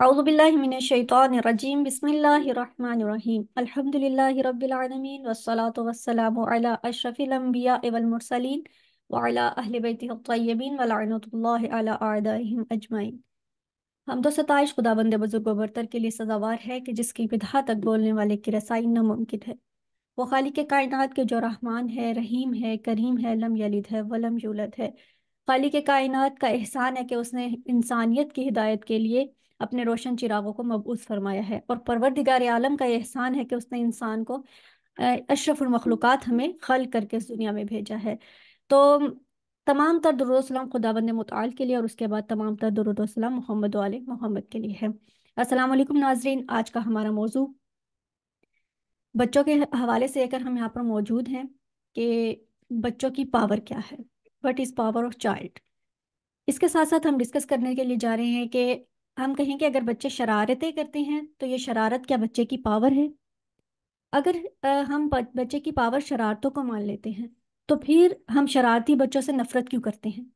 अज़बिल्लिमिनशैतरजीम हम तो सताइश बुजुर्ग बरतर के लिए सजावार है कि जिसकी विधा तक बोलने वाले की रसाई नामुमकिन है वो खाली के कायनात के जो रहमान है रहीम है करीम है लम यलिद है वलम यूलद है खाली के कायनात का एहसान है कि उसने इंसानियत की हिदायत के लिए अपने रोशन चिरागों को मबूस फरमाया है और परवरदिगार आलम का एहसान है कि उसने इंसान को मखलूक़ात हमें खल करके इस दुनिया में भेजा है तो तमाम तर दरुसलम खुदाबंद मताल के लिए और उसके बाद तमाम तर दरुसलम मोहम्मद वाल मोहम्मद के लिए है असलम नाजरीन आज का हमारा मौजू बच्चों के हवाले से लेकर हम यहाँ पर मौजूद हैं कि बच्चों की पावर क्या है what is power of child इसके साथ साथ हम डिस्कस करने के लिए जा रहे हैं कि हम कहें कि अगर बच्चे शरारतें करते हैं तो ये शरारत क्या बच्चे की पावर है अगर हम बच्चे की पावर शरारतों को मान लेते हैं तो फिर हम शरारती बच्चों से नफरत क्यों करते हैं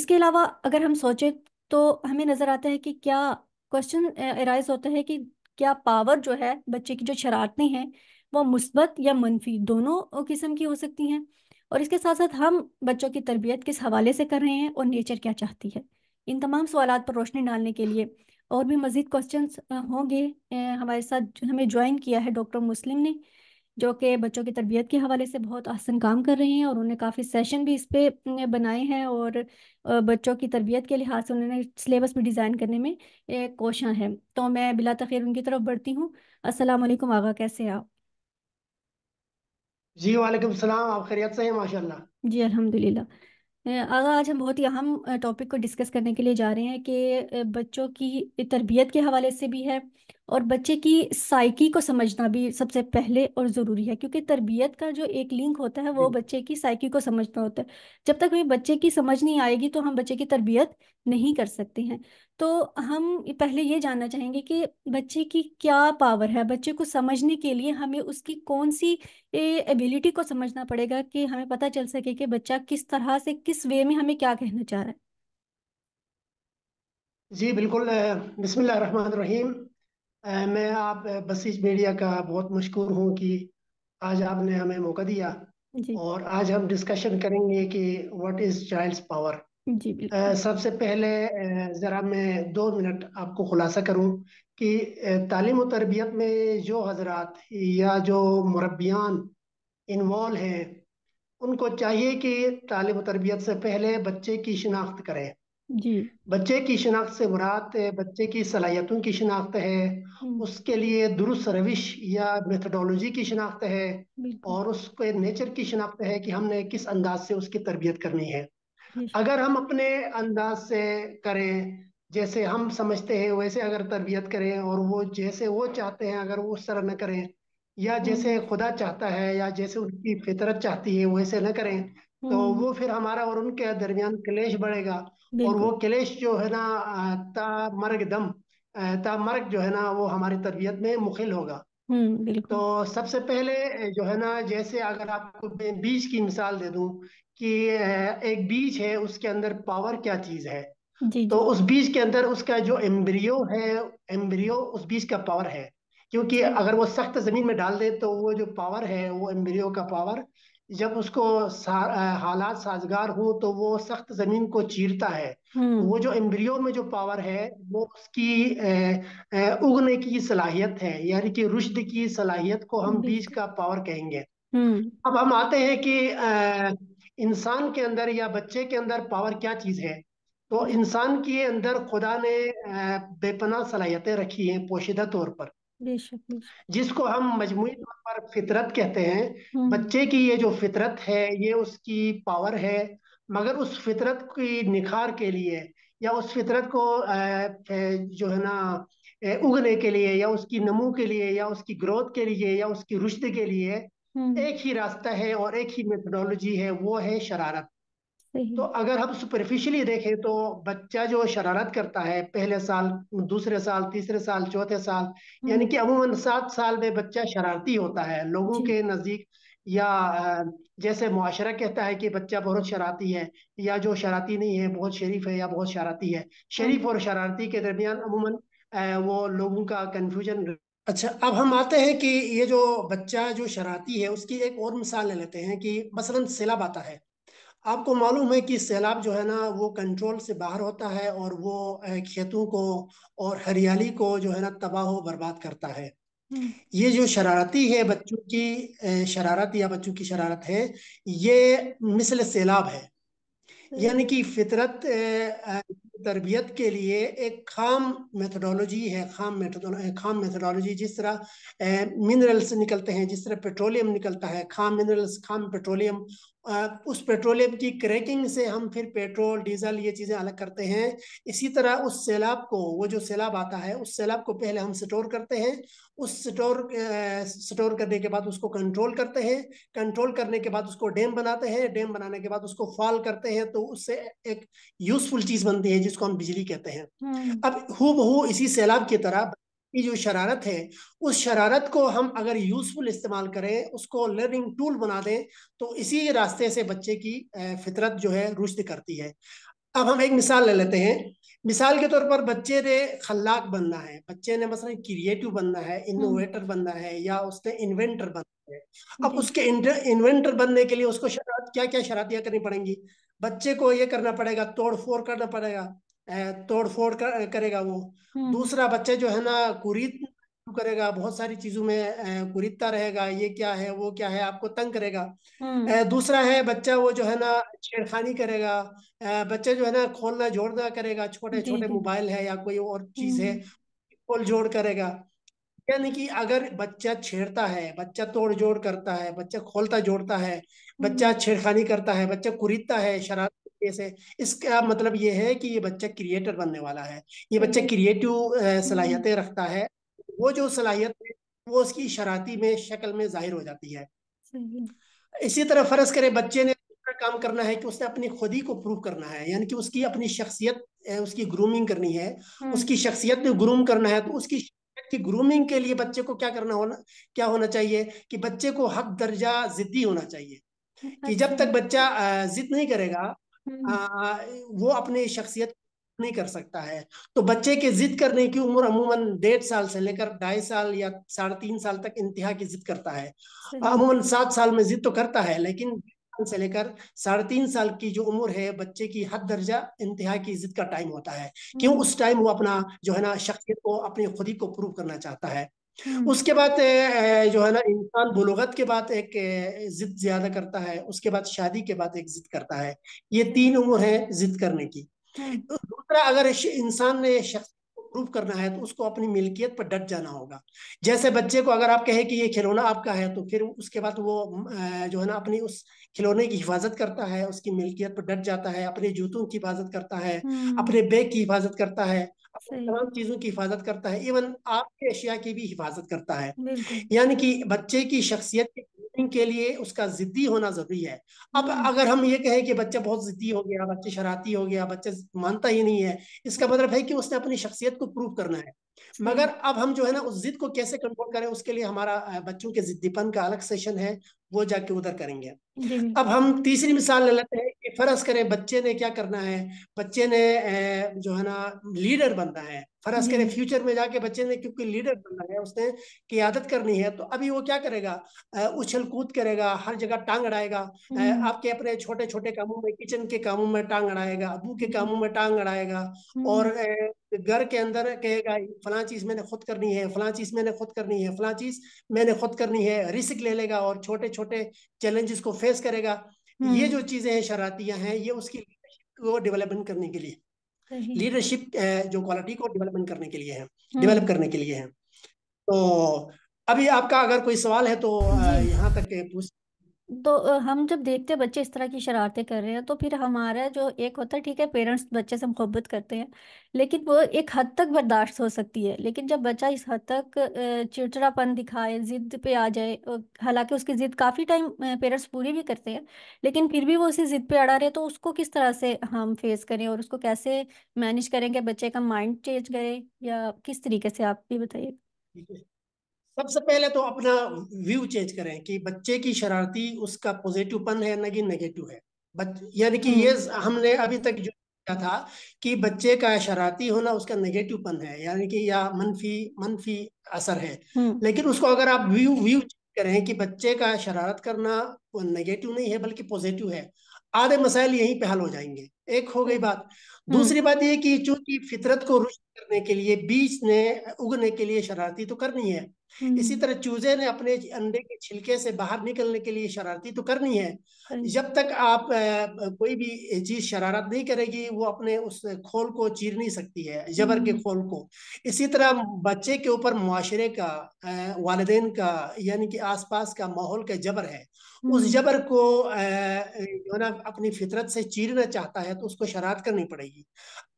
इसके अलावा अगर हम सोचें तो हमें नज़र आता है कि क्या क्वेश्चन एराइज होता है कि क्या पावर जो है बच्चे की जो शरारतें हैं वो मुस्बत या मनफी दोनों किस्म की हो सकती हैं और इसके साथ साथ हम बच्चों की तरबियत किस हवाले से कर रहे हैं और नेचर क्या चाहती है इन तमाम सवाल पर रोशनी डालने के लिए और भी मज़ीद क्वेश्चन होंगे हमारे साथ जो हमें ज्वाइन किया है डॉक्टर मुस्लिम ने जो कि बच्चों की तरबियत के हवाले से बहुत आसन काम कर रहे हैं और उन्होंने काफ़ी सेशन भी इस पर बनाए हैं और बच्चों की तरबियत के लिहाज से उन्होंने सिलेबस भी डिज़ाइन करने में कोशां हैं तो मैं बिला तखिर उनकी तरफ बढ़ती हूँ असलम आगा कैसे आप जी वालेकुम सलाम आप खैरियत से हैं माशाल्लाह जी अल्हम्दुलिल्लाह आगा आज हम बहुत ही अहम टॉपिक को डिस्कस करने के लिए जा रहे हैं कि बच्चों की तरबियत के हवाले से भी है और बच्चे की साइकी को समझना भी सबसे पहले और ज़रूरी है क्योंकि तरबियत का जो एक लिंक होता है वो बच्चे की साइकी को समझना होता है जब तक हमें बच्चे की समझ नहीं आएगी तो हम बच्चे की तरबियत नहीं कर सकते हैं तो हम पहले ये जानना चाहेंगे कि बच्चे की क्या पावर है बच्चे को समझने के लिए हमें उसकी कौन सी एबिलिटी को समझना पड़ेगा कि हमें पता चल सके कि बच्चा किस तरह से किस वे में हमें क्या कहना चाह रहा है जी बिल्कुल बिस्मिल्लाह रहमान रहीम मैं आप बसीज मीडिया का बहुत मशहूर हूँ कि आज आपने हमें मौका दिया जी और आज हम डिस्कशन करेंगे कि व्हाट इज चाइल्ड्स पावर सबसे पहले ज़रा मैं दो मिनट आपको खुलासा करूँ कि तालीम और तरबियत में जो हजरात या जो मुरबियान इन्वॉल्व हैं उनको चाहिए कि तालीम और तरबियत से पहले बच्चे की शिनाख्त करें जी बच्चे की शिनाख्त से मुराद बच्चे की सलाहियतों की शिनाख्त है हम्म। उसके लिए दुरुस्त रविश या मेथडोलॉजी की शिनाख्त है और उसके नेचर की शिनाख्त है कि हमने किस अंदाज से उसकी तरबियत करनी है अगर हम अपने अंदाज से करें जैसे हम समझते हैं वैसे अगर तरबियत करें और वो जैसे वो चाहते हैं अगर वो उस तरह न करें या जैसे हम्म। खुदा चाहता है या जैसे उनकी फितरत चाहती है वैसे न करें तो हम्म। वो फिर हमारा और उनके दरमियान क्लेश बढ़ेगा और वो क्लेश जो है ना ता मर्ग दम ता मर्ग जो है ना वो हमारी तरबियत में मुखिल होगा हम्म, तो सबसे पहले जो है ना जैसे अगर आपको बीज की मिसाल दे दूं कि एक बीज है उसके अंदर पावर क्या चीज है जी तो उस बीज के अंदर उसका जो एम्ब्रियो है एम्ब्रियो उस बीज का पावर है क्योंकि अगर वो सख्त जमीन में डाल दे तो वो जो पावर है वो एम्ब्रियो का पावर जब उसको हालात साजगार हो तो वो सख्त जमीन को चीरता है हम्म। वो जो एम्ब्रियो में जो पावर है वो उसकी उगने की सलाहियत है यानी कि रुश्द की सलाहियत को हम बीज का पावर कहेंगे हम्म। अब हम आते हैं कि इंसान के अंदर या बच्चे के अंदर पावर क्या चीज है तो इंसान के अंदर खुदा ने बेपना सलाहियतें रखी हैं पोशीदा तौर पर बेशक जिसको हम मजमू तौर पर फितरत कहते हैं बच्चे की ये जो फितरत है ये उसकी पावर है मगर उस फितरत की निखार के लिए या उस फितरत को जो है ना उगने के लिए या उसकी नमू के लिए या उसकी ग्रोथ के लिए या उसकी रुश्द के लिए एक ही रास्ता है और एक ही मेथडोलॉजी है वो है शरारत तो अगर हम सुपरफिशियली देखें तो बच्चा जो शरारत करता है पहले साल दूसरे साल तीसरे साल चौथे साल हम्म। यानी कि अमूमन सात साल में बच्चा शरारती होता है लोगों के नज़दीक या जैसे मुआशरा कहता है कि बच्चा बहुत शरारती है या जो शरारती नहीं है बहुत शरीफ है या बहुत शरारती है हाँ। शरीफ और शरारती के दरमियान अमूमन वो लोगों का कन्फ्यूजन अच्छा अब हम आते हैं कि ये जो बच्चा जो शरारती है उसकी एक और मिसाल ले लेते हैं कि मसलन सैलाब आता है आपको मालूम है कि सैलाब जो है ना वो कंट्रोल से बाहर होता है और वो खेतों को और हरियाली को जो है ना तबाह बर्बाद करता है हम्म। ये जो शरारती है बच्चों की शरारत या बच्चों की शरारत है ये मिसल सैलाब है हम्म। यानी कि फितरत तरबियत के लिए एक खाम मेथडोलॉजी है खाम मेथडोलॉजी खाम मेथडोलॉजी जिस तरह मिनरल्स निकलते हैं जिस तरह पेट्रोलियम निकलता है खाम मिनरल्स खाम पेट्रोलियम उस पेट्रोलियम की क्रैकिंग से हम फिर पेट्रोल डीजल ये चीज़ें अलग करते हैं इसी तरह उस सैलाब को वो जो सैलाब आता है उस सैलाब को पहले हम स्टोर करते हैं उस स्टोर स्टोर करने के बाद उसको कंट्रोल करते हैं कंट्रोल करने के बाद उसको डैम बनाते हैं डैम बनाने के बाद उसको फॉल करते हैं तो उससे एक यूजफुल चीज़ बनती है जिसको हम बिजली कहते हैं हम्म। अब हु इसी सैलाब की तरह ये जो शरारत है उस शरारत को हम अगर यूजफुल इस्तेमाल करें उसको लर्निंग टूल बना दें तो इसी रास्ते से बच्चे की फितरत जो है रुश्त करती है अब हम एक मिसाल ले लेते हैं मिसाल के तौर पर बच्चे ने खलाक बनना है बच्चे ने मसल क्रिएटिव बनना है इनोवेटर हम्म। बनना है या उसने इन्वेंटर बनना है अब उसके इन्वेंटर बनने के लिए उसको शरारत क्या क्या शरारतियाँ करनी पड़ेंगी बच्चे को ये करना पड़ेगा तोड़ फोड़ करना पड़ेगा तोड़फोड़ कर, करेगा वो हम्म। दूसरा बच्चे जो है ना कुरीत करेगा बहुत सारी चीजों में कुरीतता रहेगा ये क्या है वो क्या है आपको तंग करेगा हम्म। दूसरा है बच्चा वो जो है ना छेड़खानी करेगा बच्चे जो है ना खोलना जोड़ना करेगा छोटे छोटे मोबाइल है या कोई और चीज है हम्म। खोल जोड़ करेगा यानी कि अगर बच्चा छेड़ता है बच्चा तोड़ जोड़ करता है बच्चा खोलता जोड़ता है बच्चा छेड़खानी करता है बच्चा कुरीतता है शराब स्पेस है इसका मतलब ये है कि ये बच्चा क्रिएटर बनने वाला है ये बच्चा क्रिएटिव हम्म। हम्म। सलाहियतें रखता है वो जो सलाहियत है वो उसकी शराती में शक्ल में जाहिर हो जाती है इसी तरह फर्ज करें बच्चे ने काम करना है कि उसने अपनी खुद ही को प्रूव करना है यानी कि उसकी अपनी शख्सियत उसकी ग्रूमिंग करनी है हम्म। उसकी शख्सियत में ग्रूम करना है तो उसकी की ग्रूमिंग के लिए बच्चे को क्या करना होना क्या होना चाहिए कि बच्चे को हक दर्जा जिद्दी होना चाहिए कि जब अच्छा। तक बच्चा जिद नहीं करेगा हम्म। वो अपने शख्सियत नहीं कर सकता है तो बच्चे के जिद करने की उम्र अमूमन डेढ़ साल से लेकर ढाई साल या साढ़े तीन साल तक इंतहा की जिद करता है अमूमन सात साल में जिद तो करता है लेकिन से लेकर साढ़े तीन साल की जो उम्र है बच्चे की हद दर्जा इंतहा की जिद का टाइम होता है क्यों हम्म। उस टाइम वो अपना जो है ना शख्सियत को अपनी खुदी को प्रूव करना चाहता है हम्म। उसके बाद जो है ना इंसान बुलगत के बाद एक जिद ज्यादा करता है उसके बाद शादी के बाद एक जिद करता है ये तीन उम्र है जिद करने की हम्म। दूसरा अगर इंसान ने प्रूव करना है तो उसको अपनी मिल्कियत पर डट जाना होगा जैसे बच्चे को अगर आप कहें कि ये खिलौना आपका है तो फिर उसके बाद वो जो है ना अपनी उस खिलौने की हिफाजत करता है उसकी मिल्कियत पर डट जाता है अपने जूतों की हिफाजत करता है हम्म। अपने बैग की हिफाजत करता है तमाम चीजों की हिफाजत करता है इवन आपके अशिया की भी हिफाजत करता है यानी कि बच्चे की शख्सियत के लिए उसका जिद्दी होना जरूरी है अब अगर हम ये कहें कि बच्चा बहुत जिद्दी हो गया बच्चे शरारती हो गया बच्चा मानता ही नहीं है इसका मतलब है कि उसने अपनी शख्सियत को प्रूव करना है मगर अब हम जो है ना उस जिद को कैसे कंट्रोल करें उसके लिए हमारा बच्चों के जिद्दीपन का अलग सेशन है वो जाके उधर करेंगे अब हम तीसरी मिसाल ले लेते हैं फर्ज करें बच्चे ने क्या करना है बच्चे ने जो है ना लीडर बनना है फर्ज करें हम्म। फ्यूचर में जाके बच्चे ने क्योंकि लीडर बनना है उसने की आदत करनी है तो अभी वो क्या करेगा उछल कूद करेगा हर जगह टांग अड़ाएगा हम्म। आपके अपने छोटे छोटे कामों में किचन के कामों में टांग अड़ाएगा अबू के हम्म। कामों में टांग अड़ाएगा और घर के अंदर कहेगा फला चीज मैंने खुद करनी है फला चीज मैंने खुद करनी है फला चीज मैंने खुद करनी है रिस्क ले लेगा और छोटे छोटे चैलेंजेस को फेस करेगा ये हम्म। जो चीजें हैं शरारतियां हैं ये उसकी लीडरशिप को डेवलपमेंट करने के लिए लीडरशिप जो क्वालिटी को डेवलपमेंट करने के लिए है डेवलप हम्म। करने के लिए है तो अभी आपका अगर कोई सवाल है तो यहाँ तक पूछ तो हम जब देखते हैं बच्चे इस तरह की शरारतें कर रहे हैं तो फिर हमारा जो एक होता है ठीक है पेरेंट्स बच्चे से मुहब्बत करते हैं लेकिन वो एक हद तक बर्दाश्त हो सकती है लेकिन जब बच्चा इस हद तक चिड़चिड़ापन दिखाए जिद पे आ जाए हालांकि उसकी जिद काफ़ी टाइम पेरेंट्स पूरी भी करते हैं लेकिन फिर भी वो उसी जिद पे अड़ा रहे तो उसको किस तरह से हम फेस करें और उसको कैसे मैनेज करें कि बच्चे का माइंड चेंज करें या किस तरीके से आप भी बताइए सबसे पहले तो अपना व्यू चेंज करें कि बच्चे की शरारती उसका पॉजिटिवपन है ना कि नेगेटिव है यानी कि ये हम्म। हमने अभी तक जो किया था कि बच्चे का शरारती होना उसका नेगेटिवपन है यानी कि या मनफी मनफी असर है हम्म। लेकिन उसको अगर आप व्यू व्यू करें कि बच्चे का शरारत करना वो नेगेटिव नहीं है बल्कि पॉजिटिव है आधे मसाइल यहीं पे हल हो जाएंगे एक हो गई बात हम्म। दूसरी बात ये कि चूंकि फितरत को रुश करने के लिए बीज ने उगने के लिए शरारती तो करनी है इसी हम्म। तरह चूजे ने अपने अंडे के छिलके से बाहर निकलने के लिए शरारती तो करनी है हाँ जब तक आप कोई भी चीज शरारत नहीं करेगी वो अपने उस खोल को चीर नहीं सकती है जबर के हम्म। खोल को इसी तरह बच्चे के ऊपर माशरे का वालदेन का यानी कि आसपास का माहौल का जबर है उस हम्म। जबर को जो ना अपनी फितरत से चीरना चाहता है तो उसको शरारत करनी पड़ेगी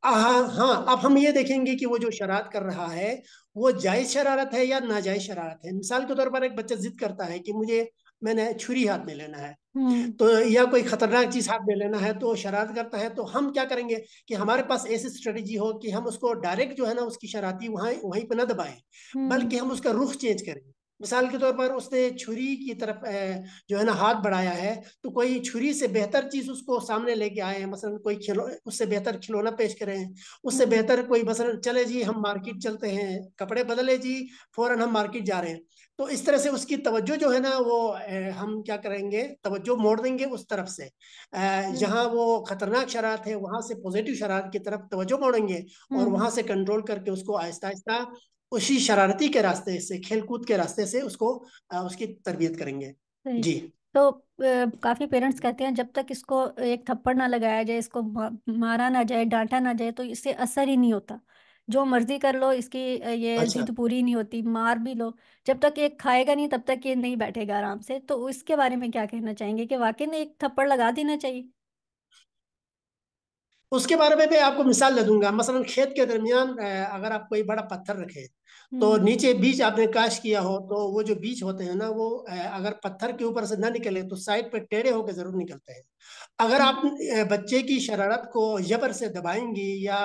हाँ हाँ अब हम ये देखेंगे कि वो जो शरारत कर रहा है वो जायज शरारत है या नाजायज शरारत है मिसाल के तौर पर एक बच्चा जिद करता है कि मुझे मैंने छुरी हाथ में लेना है हम्म। तो या कोई खतरनाक चीज हाथ में लेना है तो शरारत करता है तो हम क्या करेंगे कि हमारे पास ऐसी स्ट्रेटेजी हो कि हम उसको डायरेक्ट जो है ना उसकी शरारती वहां वहीं पर न दबाएं हम्म। बल्कि हम उसका रुख चेंज करें मिसाल के तौर पर उसने छुरी की तरफ जो है ना हाथ बढ़ाया है तो कोई छुरी से बेहतर चीज उसको सामने लेके आए हैं मसलन कोई खिलो उससे बेहतर खिलौना पेश करे हैं उससे हम्म। बेहतर कोई मसलन चले जी हम मार्केट चलते हैं कपड़े बदले जी फौरन हम मार्केट जा रहे हैं तो इस तरह से उसकी तवज्जो जो है ना वो हम क्या करेंगे तवज्जो मोड़ देंगे उस तरफ से हम्म। जहाँ वो खतरनाक शरारत है वहां से पॉजिटिव शरारत की तरफ तवज्जो मोड़ेंगे और हम्म। वहां से कंट्रोल करके उसको आहिस्ता आहिस्ता उसी शरारती के रास्ते से खेलकूद के रास्ते से उसको उसकी तरबियत करेंगे जी तो काफी पेरेंट्स कहते हैं जब तक इसको एक थप्पड़ ना लगाया जाए इसको मारा ना जाए डांटा ना जाए तो इससे असर ही नहीं होता जो मर्जी कर लो इसकी ये अच्छा। जिद पूरी नहीं होती मार भी लो जब तक एक खाएगा नहीं तब तक ये नहीं बैठेगा आराम से तो इसके बारे में क्या कहना चाहेंगे कि वाकई में एक थप्पड़ लगा देना चाहिए उसके बारे में मैं आपको मिसाल दे दूंगा मसलन खेत के दरमियान अगर आप कोई बड़ा पत्थर रखे हम्म। तो नीचे बीज आपने काश किया हो तो वो जो बीज होते हैं ना वो अगर पत्थर के ऊपर से ना निकले तो साइड पर टेढ़े होकर जरूर निकलते हैं अगर आप बच्चे की शरारत को जबर से दबाएंगी या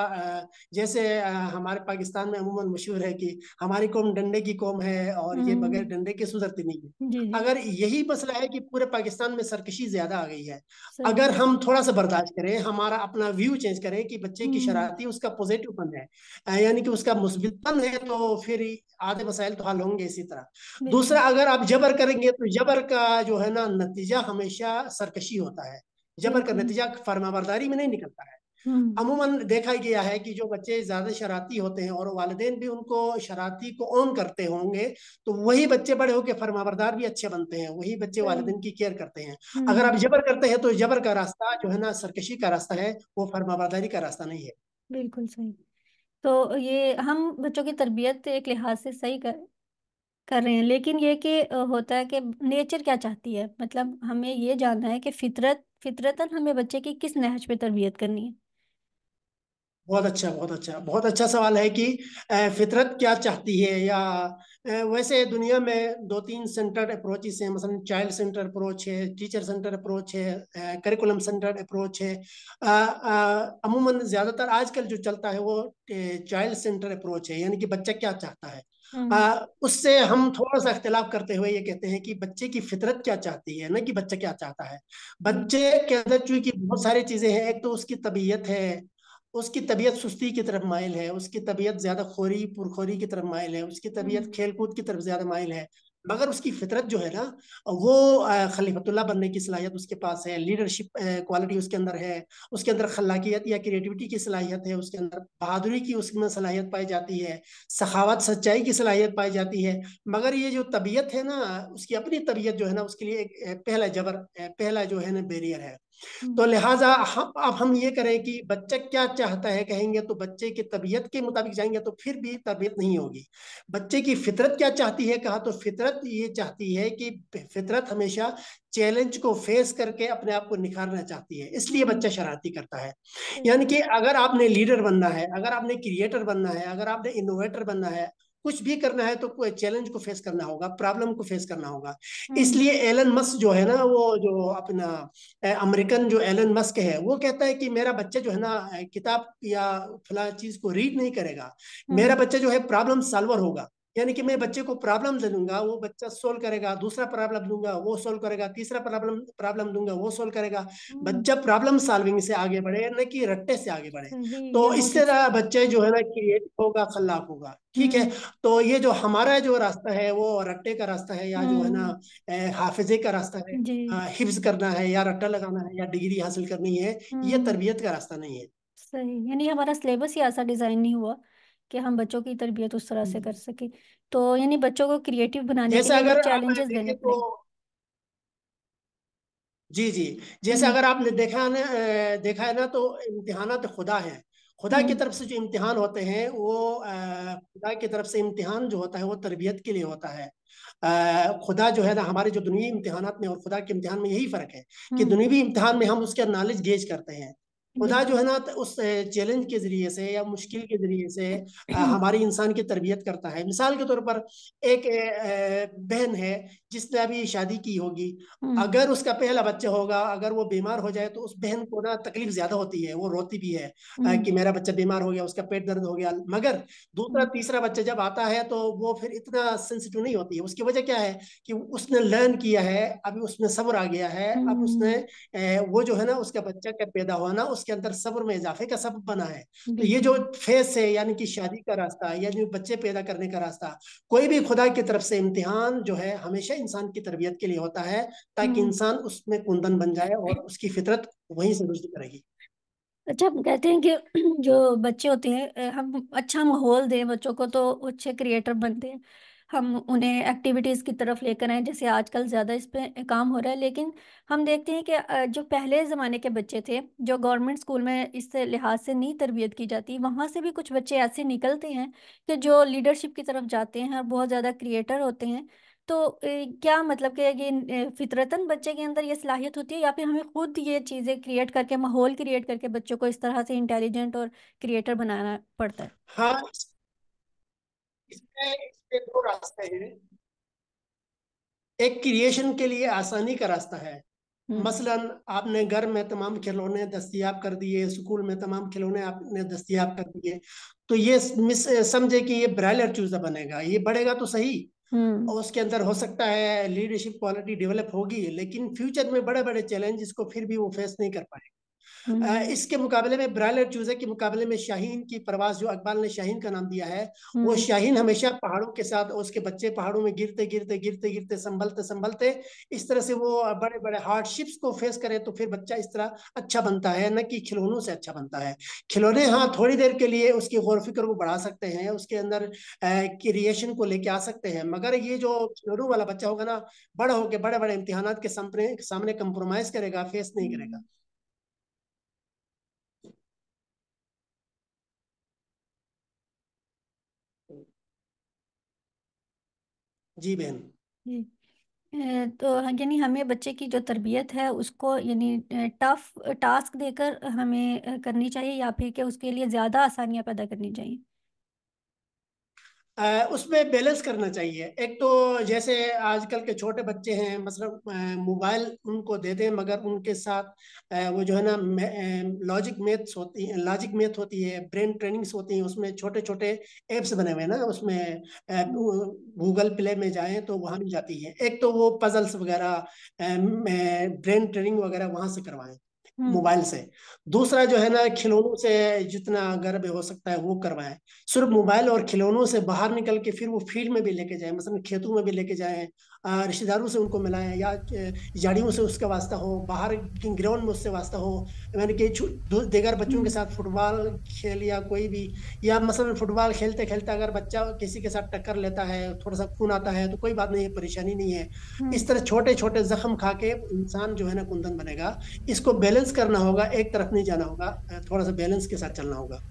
जैसे हमारे पाकिस्तान में अमूमन मशहूर है कि हमारी कौम डंडे की कौम है और ये हम्म। बगैर डंडे के सुधरती नहीं है अगर यही मसला है कि पूरे पाकिस्तान में सरकशी ज्यादा आ गई है अगर हम थोड़ा सा बर्दाश्त करें हमारा अपना व्यू चेंज करें कि बच्चे की हम्म। शरारती उसका पॉजिटिवपन है यानी कि उसका मुस्बितपन है तो फिर आधे मसाइल तो हल होंगे इसी तरह दूसरा अगर आप जबर करेंगे तो जबर का जो है ना नतीजा हमेशा सरकशी होता है जबर का नतीजा फर्माबरदारी में नहीं निकलता है हम्म। अमूमन देखा गया है कि जो बच्चे ज्यादा शरारती होते हैं और वाले भी उनको शरारती को ऑन करते होंगे तो वही बच्चे बड़े होकर फरमाबरदार भी अच्छे बनते हैं वही बच्चे हम्म। वालदेन की केयर करते हैं हम्म। अगर आप जबर करते हैं तो जबर का रास्ता जो है ना सरकशी का रास्ता है वो फरमाबरदारी का रास्ता नहीं है बिल्कुल सही तो ये हम बच्चों की तरबियत एक लिहाज से सही कर कर रहे हैं लेकिन ये कि होता है कि नेचर क्या चाहती है मतलब हमें ये जानना है कि फितरत फितरतन हमें बच्चे की किस नहज पे तरबियत करनी है बहुत अच्छा बहुत अच्छा बहुत अच्छा सवाल है कि फितरत क्या चाहती है या वैसे दुनिया में दो तीन सेंटर अप्रोचेस हैं मसलन चाइल्ड सेंटर अप्रोच है टीचर सेंटर अप्रोच है करिकुलम सेंटर अप्रोच है अमूमन ज़्यादातर आजकल जो चलता है वो चाइल्ड सेंटर अप्रोच है यानी कि बच्चा क्या चाहता है आ, हम्म। उससे हम थोड़ा सा इख्तलाफ करते हुए ये कहते हैं कि बच्चे की फितरत क्या चाहती है ना कि बच्चा क्या चाहता है बच्चे के अंदर चूंकि बहुत सारी चीजें हैं एक तो उसकी तबीयत है उसकी तबीयत सुस्ती की तरफ माइल है उसकी तबीयत ज्यादा खोरी पुरखोरी की तरफ माइल है उसकी तबीयत हम्म। खेल कूद की तरफ ज्यादा माइल है मगर उसकी फितरत जो है ना वो खलीफतुल्ला बनने की सलाहियत उसके पास है लीडरशिप क्वालिटी उसके अंदर है उसके अंदर खलाकियत या क्रिएटिविटी की सलाहियत है उसके अंदर बहादुरी की उसमें सलाहियत पाई जाती है सखावत सच्चाई की सलाहियत पाई जाती है मगर ये जो तबीयत है ना उसकी अपनी तबीयत जो है ना उसके लिए एक पहला जबर पहला जो है ना बेरियर है तो हम्म। लिहाजा हम अब हम ये करें कि बच्चा क्या चाहता है कहेंगे तो बच्चे की तबीयत के मुताबिक जाएंगे तो फिर भी तबीयत नहीं होगी बच्चे की फितरत क्या चाहती है कहा तो फितरत ये चाहती है कि फितरत हमेशा चैलेंज को फेस करके अपने आप को निखारना चाहती है इसलिए बच्चा शरारती करता है हम्म। यानी कि अगर आपने लीडर बनना है अगर आपने क्रिएटर बनना है अगर आपने इनोवेटर बनना है कुछ भी करना है तो कोई चैलेंज को फेस करना होगा प्रॉब्लम को फेस करना होगा हम्म। इसलिए एलन मस्क जो है ना वो जो अपना अमेरिकन जो एलन मस्क है वो कहता है कि मेरा बच्चा जो है ना किताब या फला चीज को रीड नहीं करेगा हम्म। मेरा बच्चा जो है प्रॉब्लम सॉल्वर होगा यानी कि मैं बच्चे को प्रॉब्लम दे दूंगा वो बच्चा सोल्व करेगा दूसरा प्रॉब्लम दूंगा वो सोल्व करेगा तीसरा प्रॉब्लम प्रॉब्लम दूंगा वो सोल्व करेगा हम्म। बच्चा प्रॉब्लम सॉल्विंग से आगे बढ़े ना कि रट्टे से आगे बढ़े तो इस तरह बच्चे जो है ना क्रिएटिव होगा खल्लाक होगा ठीक है हम्म। तो ये जो हमारा जो रास्ता है वो रट्टे का रास्ता है या जो है ना हम्म। हाफिजे का रास्ता है हिफ्ज करना है या रट्टा लगाना है या डिग्री हासिल करनी है ये तरबियत का रास्ता नहीं है सही यानी हमारा सिलेबस ही ऐसा डिजाइन नहीं हुआ कि हम बच्चों की तरबियत उस तरह से कर हम्म। सके तो यानी बच्चों को क्रिएटिव बनाने के लिए चैलेंजेस देने तो जी जी जैसे हम्म। अगर आपने देखा ना देखा है ना तो तो खुदा है खुदा की हम्म। तरफ से जो इम्तिहान होते हैं वो खुदा की तरफ से इम्तिहान जो होता है वो तरबियत के लिए होता है खुदा जो है ना हमारे जो दुनिया इम्तिहान में और खुदा के इम्तिहान में यही फर्क है कि दुनिया इम्तिहान में हम उसके नॉलेज गेज करते हैं खुदा जो है ना उस चैलेंज के जरिए से या मुश्किल के जरिए से हम्म। हमारी इंसान की तरबियत करता है मिसाल के तौर पर एक बहन है जिसने अभी शादी की होगी हम्म। अगर उसका पहला बच्चा होगा अगर वो बीमार हो जाए तो उस बहन को ना तकलीफ ज्यादा होती है वो रोती भी है हम्म। कि मेरा बच्चा बीमार हो गया उसका पेट दर्द हो गया मगर दूसरा हम्म। तीसरा बच्चा जब आता है तो वो फिर इतना सेंसिटिव नहीं होती है उसकी वजह क्या है कि उसने लर्न किया है अभी उसमें सब्र आ गया है अब उसने वो जो है ना उसका बच्चा का पैदा ना उसके अंदर सब्र में इजाफे का सब बना है तो ये जो फेस है यानी कि शादी का रास्ता यानी बच्चे पैदा करने का रास्ता कोई भी खुदा की तरफ से इम्तिहान जो है हमेशा इंसान की तरबियत के लिए होता है ताकि हम्म। इंसान उसमें कुंदन बन जाए और उसकी फितरत वहीं से रुजू करेगी अच्छा कहते हैं कि जो बच्चे होते हैं हम अच्छा माहौल दें बच्चों को तो अच्छे क्रिएटर बनते हैं हम उन्हें एक्टिविटीज़ की तरफ लेकर आए जैसे आजकल ज़्यादा इस पर काम हो रहा है लेकिन हम देखते हैं कि जो पहले ज़माने के बच्चे थे जो गवर्नमेंट स्कूल में इस लिहाज से नहीं तरबियत की जाती वहाँ से भी कुछ बच्चे ऐसे निकलते हैं कि जो लीडरशिप की तरफ जाते हैं और बहुत ज़्यादा क्रिएटर होते हैं तो क्या मतलब कि ये फितरतन बच्चे के अंदर ये सलाहियत होती है या फिर हमें खुद ये चीज़ें क्रिएट करके माहौल क्रिएट करके बच्चों को इस तरह से इंटेलिजेंट और क्रिएटर बनाना पड़ता है हाँ इसमें इसमें दो रास्ते हैं एक क्रिएशन के लिए आसानी का रास्ता है हम्म। मसलन आपने घर में तमाम खिलौने दस्तियाब कर दिए स्कूल में तमाम खिलौने आपने दस्तियाब कर दिए तो ये समझे कि ये ब्रायलर चूजा बनेगा ये बढ़ेगा तो सही हम्म। और उसके अंदर हो सकता है लीडरशिप क्वालिटी डेवलप होगी लेकिन फ्यूचर में बड़े बड़े चैलेंजेस को फिर भी वो फेस नहीं कर पाएगा हम्म। इसके मुकाबले में ब्रायलर चूजे के मुकाबले में शाहीन की परवाज जो अकबाल ने शाहीन का नाम दिया है वो हम्म। शाहीन हमेशा पहाड़ों के साथ उसके बच्चे पहाड़ों में गिरते गिरते गिरते गिरते संभलते संभलते इस तरह से वो बड़े बड़े हार्डशिप्स को फेस करे तो फिर बच्चा इस तरह अच्छा बनता है न कि खिलौनों से अच्छा बनता है खिलौने हाँ थोड़ी देर के लिए उसकी गौर फिक्र को बढ़ा सकते हैं उसके अंदर क्रिएशन को लेके आ सकते हैं मगर ये जो खिलौनों वाला बच्चा होगा ना बड़ा होकर बड़े बड़े इम्तिहान के सामने सामने कंप्रोमाइज करेगा फेस नहीं करेगा जी बहन जी तो यानी हमें बच्चे की जो तरबियत है उसको यानी टफ टास्क देकर हमें करनी चाहिए या फिर के उसके लिए ज़्यादा आसानियाँ पैदा करनी चाहिए उसमें बैलेंस करना चाहिए एक तो जैसे आजकल के छोटे बच्चे हैं मतलब मोबाइल उनको दे दें मगर उनके साथ वो जो है ना लॉजिक मैथ्स होती है लॉजिक मैथ होती है ब्रेन ट्रेनिंग्स होती हैं उसमें छोटे छोटे एप्स बने हुए हैं ना उसमें गूगल प्ले में जाएं तो वहाँ भी जाती है एक तो वो पजल्स वगैरह ब्रेन ट्रेनिंग वगैरह वहाँ से करवाएं हम्म। मोबाइल से दूसरा जो है ना खिलौनों से जितना गर्व हो सकता है वो करवाए सिर्फ मोबाइल और खिलौनों से बाहर निकल के फिर वो फील्ड में भी लेके जाए मतलब खेतों में भी लेके जाए रिश्तेदारों से उनको मिलाएं या जाड़ियों से उसका वास्ता हो बाहर ग्राउंड में उससे वास्ता हो यानी कि देगर बच्चों के साथ फुटबॉल खेल या कोई भी या मसलन फुटबॉल खेलते खेलते अगर बच्चा किसी के साथ टक्कर लेता है थोड़ा सा खून आता है तो कोई बात नहीं परेशानी नहीं है हम्म। इस तरह छोटे छोटे जख्म खा के इंसान जो है ना कुंदन बनेगा इसको बैलेंस करना होगा एक तरफ नहीं जाना होगा थोड़ा सा बैलेंस के साथ चलना होगा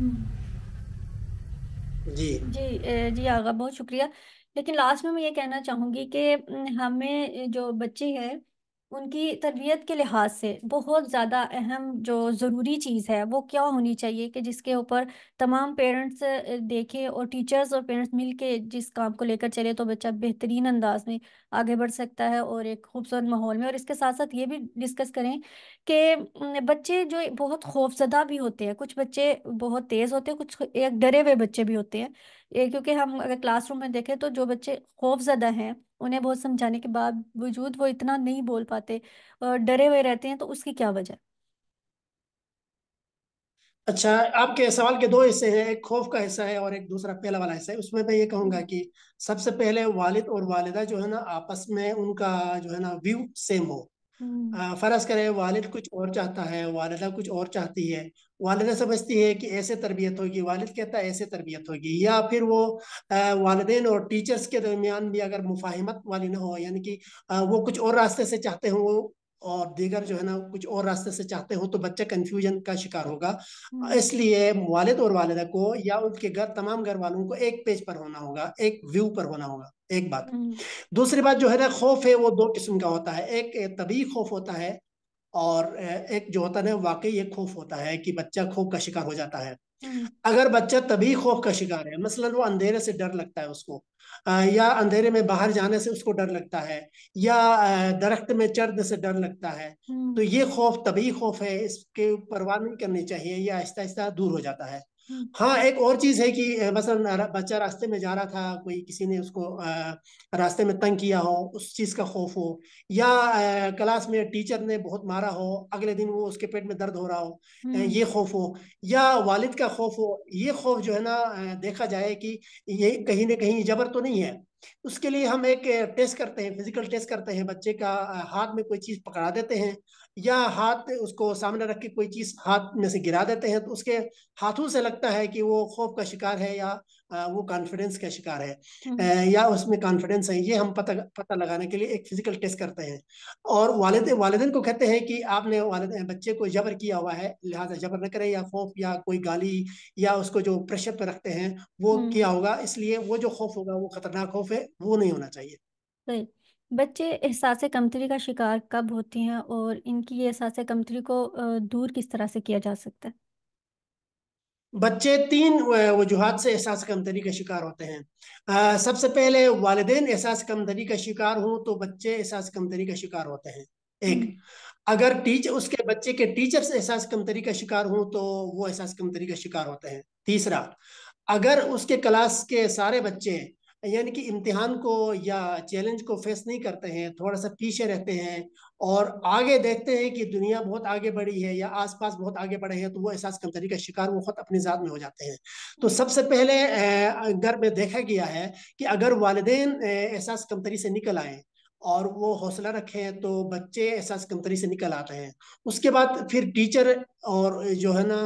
Hmm. जी जी जी आगा बहुत शुक्रिया लेकिन लास्ट में मैं ये कहना चाहूंगी कि हमें जो बच्चे हैं उनकी तरबियत के लिहाज से बहुत ज़्यादा अहम जो ज़रूरी चीज़ है वो क्या होनी चाहिए कि जिसके ऊपर तमाम पेरेंट्स देखें और टीचर्स और पेरेंट्स मिल के जिस काम को लेकर चले तो बच्चा बेहतरीन अंदाज में आगे बढ़ सकता है और एक खूबसूरत माहौल में और इसके साथ साथ ये भी डिस्कस करें कि बच्चे जो बहुत खौफजदा भी होते हैं कुछ बच्चे बहुत तेज़ होते हैं कुछ एक डरे हुए बच्चे भी होते हैं क्योंकि हम अगर क्लासरूम में देखें तो जो बच्चे खौफजदा हैं उन्हें बहुत समझाने के बावजूद वो इतना नहीं बोल पाते डरे हुए रहते हैं तो उसकी क्या वजह अच्छा आपके सवाल के दो हिस्से हैं एक खौफ का हिस्सा है और एक दूसरा पहला वाला हिस्सा है उसमें मैं ये कहूँगा हम्म। कि सबसे पहले वालिद और वालिदा जो है ना आपस में उनका जो है ना व्यू सेम हो हम्म। फर्ज करें वालिद कुछ और चाहता है वालदा कुछ और चाहती है वालदा समझती है कि ऐसे तरबियत होगी वालिद कहता है ऐसे तरबियत होगी या फिर वो वालदेन और टीचर्स के दरमियान भी अगर मुफाहमत वाली ना हो यानी कि वो कुछ और रास्ते से चाहते हो वो और दीगर जो है ना कुछ और रास्ते से चाहते हो तो बच्चा कंफ्यूजन का शिकार होगा हम्म। इसलिए वालद और वालदा को या उनके घर तमाम घर वालों को एक पेज पर होना होगा एक व्यू पर होना होगा एक बात हम्म। दूसरी बात जो है ना खौफ है वो दो किस्म का होता है एक तभी खौफ होता है और एक जो होता है ना वाकई एक खौफ होता है कि बच्चा खौफ का शिकार हो जाता है हम्म। अगर बच्चा तभी खौफ का शिकार है मसलन वो अंधेरे से डर लगता है उसको या अंधेरे में बाहर जाने से उसको डर लगता है या दरख्त में चढ़ने से डर लगता है हम्म। तो ये खौफ तभी खौफ है इसके परवाह नहीं करनी चाहिए या आहिस्ता आहिस्ता दूर हो जाता है हाँ एक और चीज है कि मसलन बच्चा रास्ते में जा रहा था कोई किसी ने उसको रास्ते में तंग किया हो उस चीज का खौफ हो या क्लास में टीचर ने बहुत मारा हो अगले दिन वो उसके पेट में दर्द हो रहा हो हम्म। ये खौफ हो या वालिद का खौफ हो ये खौफ जो है ना देखा जाए कि ये कहीं ना कहीं जबर तो नहीं है उसके लिए हम एक टेस्ट करते हैं फिजिकल टेस्ट करते हैं बच्चे का हाथ में कोई चीज़ पकड़ा देते हैं या हाथ उसको सामने रख के कोई चीज़ हाथ में से गिरा देते हैं तो उसके हाथों से लगता है कि वो खौफ का शिकार है या वो कॉन्फिडेंस का शिकार है हम्म। या उसमें कॉन्फिडेंस है ये हम पता पता लगाने के लिए एक फिजिकल टेस्ट करते हैं और वालद वालदेन को कहते हैं कि आपने वालद बच्चे को जबर किया हुआ है लिहाजा जबर न करें या खौफ या कोई गाली या उसको जो प्रेशर पर रखते हैं वो हम्म। किया होगा इसलिए वो जो खौफ होगा वो खतरनाक खौफ है वो नहीं होना चाहिए बच्चे एहसास कमतरी का शिकार कब होती हैं और इनकी एहसास कमतरी को दूर किस तरह से किया जा सकता है बच्चे तीन वजूहत से एहसास कमतरी का शिकार होते हैं आ, सबसे पहले वालदे एहसास कमतरी का शिकार हों तो बच्चे एहसास कमतरी का शिकार होते हैं एक हम्म। अगर टीचर उसके बच्चे के टीचर से एहसास कमतरी का शिकार हों तो वो एहसास कमतरी का शिकार होते हैं तीसरा अगर उसके क्लास के सारे बच्चे यानी कि इम्तिहान को या चैलेंज को फेस नहीं करते हैं थोड़ा सा पीछे रहते हैं और आगे देखते हैं कि दुनिया बहुत आगे बढ़ी है या आसपास बहुत आगे बढ़े हैं तो वो एहसास कमतरी का शिकार वो खुद अपनी ज़ात में हो जाते हैं तो सबसे पहले घर में देखा गया है कि अगर वालदे एहसास कमतरी से निकल आए और वो हौसला रखें तो बच्चे एहसास कमतरी से निकल आते हैं उसके बाद फिर टीचर और जो है ना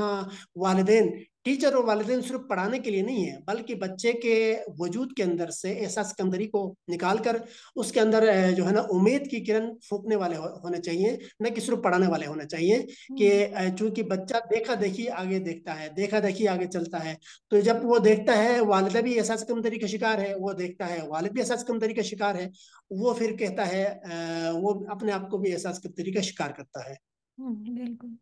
वालदेन टीचर और वालदेन सिर्फ पढ़ाने के लिए नहीं है बल्कि बच्चे के वजूद के अंदर से एहसास कमदरी को निकाल कर उसके अंदर जो है ना उम्मीद की किरण फूकने वाले हो, होने चाहिए न कि सिर्फ पढ़ाने वाले होने चाहिए कि हम्म। चूंकि बच्चा देखा देखी आगे देखता है देखा देखी आगे चलता है तो जब वो देखता है वालदा भी एहसास कमदरी का शिकार है वो देखता है वालद भी एहसास कमदरी का शिकार है वो फिर कहता है वो अपने आप को भी एहसास कमदरी का शिकार करता है हम्म, बिल्कुल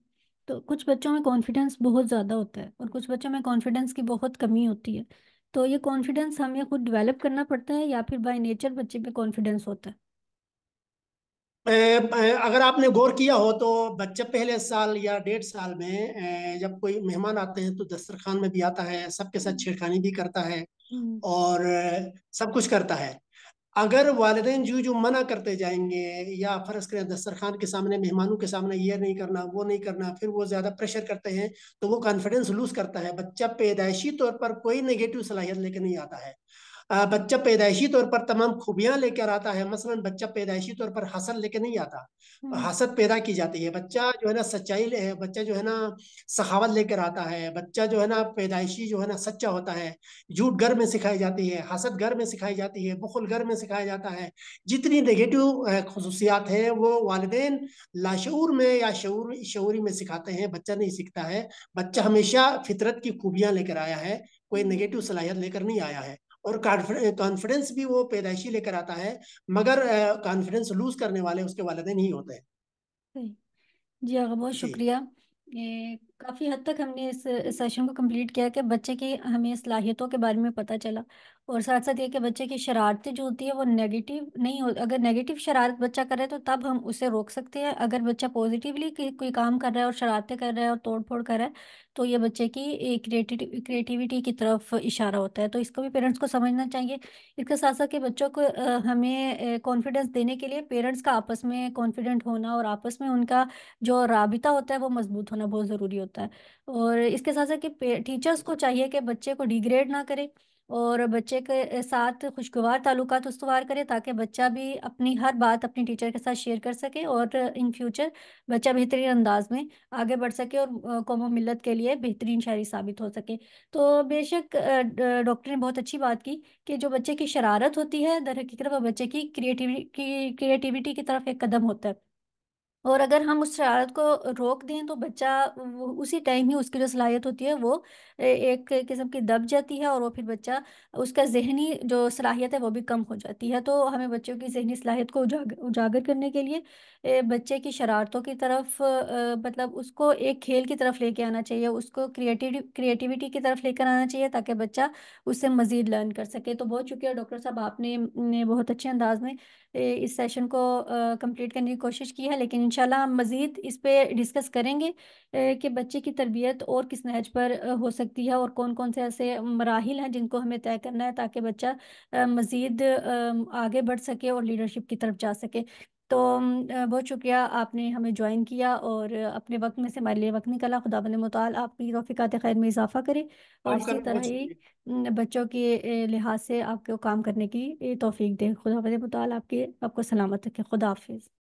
तो कुछ बच्चों में कॉन्फिडेंस बहुत ज़्यादा होता है और कुछ बच्चों में कॉन्फिडेंस की बहुत कमी होती है तो ये कॉन्फिडेंस हमें खुद डेवलप करना पड़ता है या फिर बाय नेचर बच्चे में कॉन्फिडेंस होता है अगर आपने गौर किया हो तो बच्चे पहले साल या डेढ़ साल में जब कोई मेहमान आते हैं तो दस्तरखान में भी आता है सबके साथ हम्म। छेड़खानी भी करता है हम्म। और सब कुछ करता है अगर वालदे जो जो मना करते जाएंगे या फ़र्ज़ करें दस्तरखान के सामने मेहमानों के सामने ये नहीं करना वो नहीं करना फिर वो ज़्यादा प्रेशर करते हैं तो वो कॉन्फिडेंस लूज़ करता है बच्चा पैदाइशी तौर पर कोई नेगेटिव सलाहियत लेके नहीं आता है बच्चा पैदाइशी तौर पर तमाम खूबियां लेकर आता है मसलन बच्चा पैदाइशी तौर पर हसद लेकर नहीं आता हम्म। हसद पैदा की जाती है बच्चा जो है ना सच्चाई ले है बच्चा जो है ना सखावत लेकर आता है बच्चा जो है ना पैदाइशी जो है ना सच्चा होता है झूठ घर में सिखाई जाती है हसद घर में सिखाई जाती है बुखल घर में सिखाया जाता है जितनी नेगेटिव खसूसियात है वो वालदे लाशूर में या शूर शूरी में सिखाते हैं बच्चा नहीं सीखता है बच्चा हमेशा फितरत की खूबियाँ लेकर आया है कोई हम्म। नेगेटिव सलाहियत लेकर नहीं आया है और कॉन्फिडेंस भी वो पैदाइशी लेकर आता है मगर कॉन्फिडेंस लूज करने वाले उसके वालदेन नहीं होते जी आगा बहुत शुक्रिया काफ़ी हद तक हमने इस सेशन को कंप्लीट किया कि बच्चे की हमें सलाहियतों के बारे में पता चला और साथ साथ ये कि बच्चे की शरारतें जो होती है वो नेगेटिव नहीं हो अगर नेगेटिव शरारत बच्चा कर रहा है तो तब हम उसे रोक सकते हैं अगर बच्चा पॉजिटिवली कोई काम कर रहा है और शरारतें कर रहा है और तोड़ फोड़ कर रहा है तो ये बच्चे की क्रिएटिव क्रिएटिविटी की तरफ इशारा होता है तो इसको भी पेरेंट्स को समझना चाहिए इसके साथ साथ के बच्चों को हमें कॉन्फिडेंस देने के लिए पेरेंट्स का आपस में कॉन्फिडेंट होना और आपस में उनका जो रबिता होता है वो मजबूत होना बहुत ज़रूरी होता है और इसके साथ साथ कि टीचर्स को चाहिए कि बच्चे को डिग्रेड ना करें और बच्चे के साथ खुशगवार ताल्लुक उसवार करें ताकि बच्चा भी अपनी हर बात अपनी टीचर के साथ शेयर कर सके और इन फ्यूचर बच्चा बेहतरीन अंदाज में आगे बढ़ सके और कौम मिलत के लिए बेहतरीन शहरी साबित हो सके तो बेशक डॉक्टर ने बहुत अच्छी बात की कि जो बच्चे की शरारत होती है दर हकीकत वह बच्चे की क्रिएटिविटी क्रिएटिविटी की तरफ एक कदम होता है और अगर हम उस शरारत को रोक दें तो बच्चा उसी टाइम ही उसकी जो सलाहियत होती है वो एक किस्म की दब जाती है और वो फिर बच्चा उसका जहनी जो सलाहियत है वो भी कम हो जाती है तो हमें बच्चों की जहनी सलाहियत को उजागर उजागर करने के लिए बच्चे की शरारतों की तरफ मतलब उसको एक खेल की तरफ लेके आना चाहिए उसको क्रिएटिव क्रिएटिविटी की तरफ लेकर आना चाहिए ताकि बच्चा उससे मज़ीद लर्न कर सके तो बहुत शुक्रिया डॉक्टर साहब आपने बहुत अच्छे अंदाज में इस सेशन को कंप्लीट करने की कोशिश की है लेकिन इंशाल्लाह हम मज़ीद इस पर डिस्कस करेंगे कि बच्चे की तरबियत और किस नहज पर हो सकती है और कौन कौन से ऐसे मराहल हैं जिनको हमें तय करना है ताकि बच्चा मज़ीद आगे बढ़ सके और लीडरशिप की तरफ जा सके तो बहुत शुक्रिया आपने हमें ज्वाइन किया और अपने वक्त में से हमारे लिए वक्त निकाला खुदा मताल आपकी तोफ़ीक़ात खैर में इजाफा करें और इसी तरह ही बच्चों के लिहाज से आपको काम करने की तोफ़ी दें खुदा मताल आपके आपको सलामत रखें खुदा हाफिज़